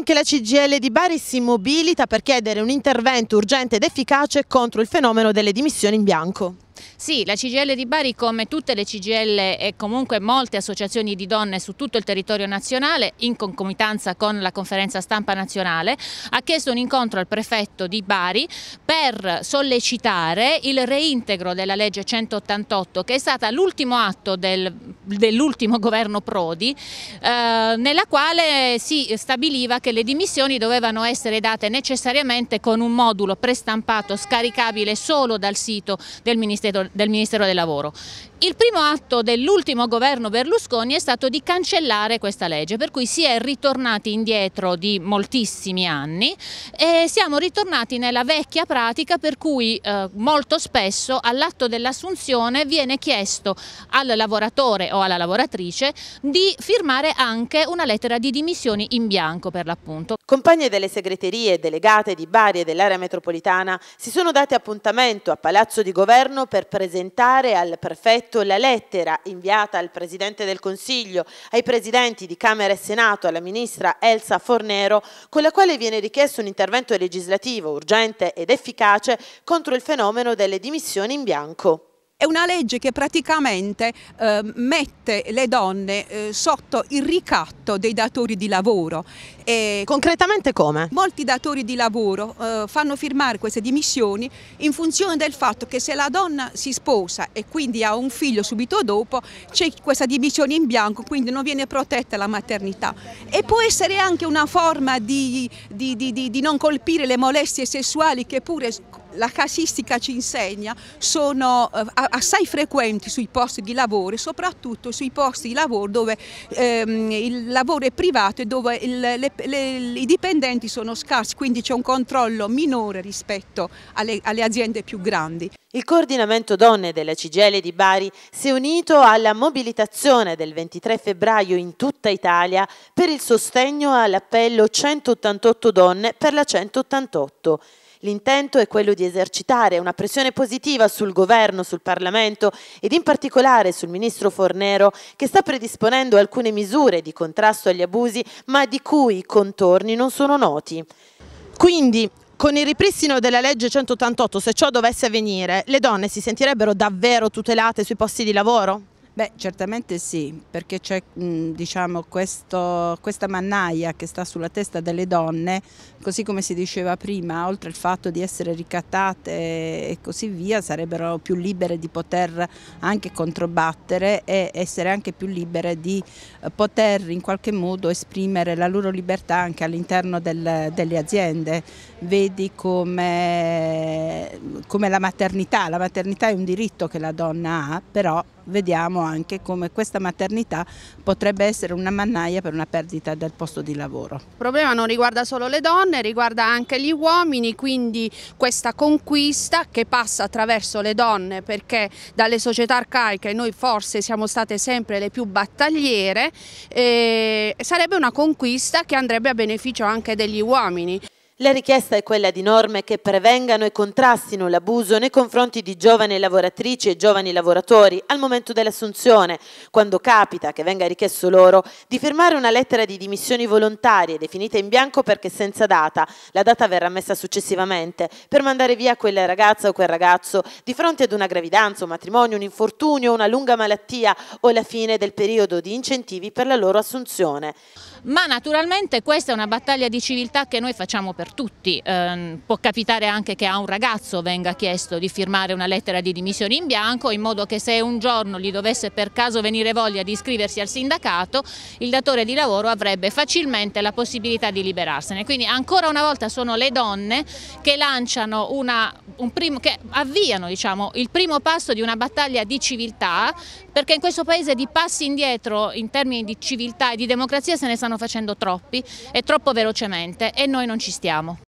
Anche la CGL di Bari si mobilita per chiedere un intervento urgente ed efficace contro il fenomeno delle dimissioni in bianco. Sì, la CGL di Bari come tutte le CGL e comunque molte associazioni di donne su tutto il territorio nazionale in concomitanza con la conferenza stampa nazionale ha chiesto un incontro al prefetto di Bari per sollecitare il reintegro della legge 188 che è stata l'ultimo atto del, dell'ultimo governo Prodi eh, nella quale si stabiliva che le dimissioni dovevano essere date necessariamente con un modulo prestampato scaricabile solo dal sito del Ministero Ministero, del Ministero del Lavoro. Il primo atto dell'ultimo governo Berlusconi è stato di cancellare questa legge, per cui si è ritornati indietro di moltissimi anni e siamo ritornati nella vecchia pratica per cui eh, molto spesso all'atto dell'assunzione viene chiesto al lavoratore o alla lavoratrice di firmare anche una lettera di dimissioni in bianco per l'appunto. Compagne delle segreterie delegate di Bari e dell'area metropolitana si sono date appuntamento a Palazzo di Governo per per presentare al prefetto la lettera inviata al Presidente del Consiglio, ai Presidenti di Camera e Senato, alla Ministra Elsa Fornero, con la quale viene richiesto un intervento legislativo urgente ed efficace contro il fenomeno delle dimissioni in bianco. È una legge che praticamente eh, mette le donne eh, sotto il ricatto dei datori di lavoro. E Concretamente come? Molti datori di lavoro eh, fanno firmare queste dimissioni in funzione del fatto che se la donna si sposa e quindi ha un figlio subito dopo c'è questa dimissione in bianco, quindi non viene protetta la maternità. E può essere anche una forma di, di, di, di non colpire le molestie sessuali che pure la casistica ci insegna sono eh, assai frequenti sui posti di lavoro, e soprattutto sui posti di lavoro dove ehm, il lavoro è privato e dove il, le, le, i dipendenti sono scarsi, quindi c'è un controllo minore rispetto alle, alle aziende più grandi. Il coordinamento donne della CGL di Bari si è unito alla mobilitazione del 23 febbraio in tutta Italia per il sostegno all'appello 188 donne per la 188. L'intento è quello di esercitare una pressione positiva sul governo, sul Parlamento ed in particolare sul ministro Fornero che sta predisponendo alcune misure di contrasto agli abusi ma di cui i contorni non sono noti. Quindi con il ripristino della legge 188, se ciò dovesse avvenire, le donne si sentirebbero davvero tutelate sui posti di lavoro? Beh, certamente sì, perché c'è diciamo, questo, questa mannaia che sta sulla testa delle donne, così come si diceva prima, oltre al fatto di essere ricattate e così via, sarebbero più libere di poter anche controbattere e essere anche più libere di eh, poter in qualche modo esprimere la loro libertà anche all'interno del, delle aziende. Vedi come, come la maternità, la maternità è un diritto che la donna ha, però vediamo anche come questa maternità potrebbe essere una mannaia per una perdita del posto di lavoro. Il problema non riguarda solo le donne, riguarda anche gli uomini, quindi questa conquista che passa attraverso le donne perché dalle società arcaiche noi forse siamo state sempre le più battagliere, eh, sarebbe una conquista che andrebbe a beneficio anche degli uomini. La richiesta è quella di norme che prevengano e contrastino l'abuso nei confronti di giovani lavoratrici e giovani lavoratori al momento dell'assunzione, quando capita che venga richiesto loro di firmare una lettera di dimissioni volontarie definita in bianco perché senza data, la data verrà messa successivamente, per mandare via quella ragazza o quel ragazzo di fronte ad una gravidanza, un matrimonio, un infortunio, una lunga malattia o la fine del periodo di incentivi per la loro assunzione. Ma naturalmente questa è una battaglia di civiltà che noi facciamo per tutti, eh, può capitare anche che a un ragazzo venga chiesto di firmare una lettera di dimissione in bianco in modo che se un giorno gli dovesse per caso venire voglia di iscriversi al sindacato il datore di lavoro avrebbe facilmente la possibilità di liberarsene. Quindi ancora una volta sono le donne che, una, un primo, che avviano diciamo, il primo passo di una battaglia di civiltà perché in questo paese di passi indietro in termini di civiltà e di democrazia se ne stanno facendo troppi e troppo velocemente e noi non ci stiamo. ¡Vamos!